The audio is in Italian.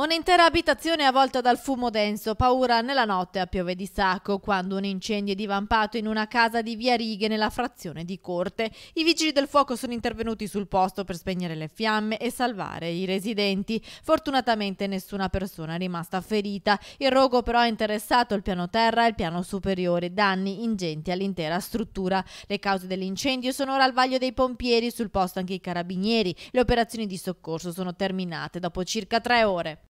Un'intera abitazione avvolta dal fumo denso, paura nella notte a Piove di Sacco, quando un incendio è divampato in una casa di Via Righe nella frazione di Corte. I vigili del fuoco sono intervenuti sul posto per spegnere le fiamme e salvare i residenti. Fortunatamente nessuna persona è rimasta ferita. Il rogo però ha interessato il piano terra e il piano superiore, danni ingenti all'intera struttura. Le cause dell'incendio sono ora al vaglio dei pompieri, sul posto anche i carabinieri. Le operazioni di soccorso sono terminate dopo circa tre ore.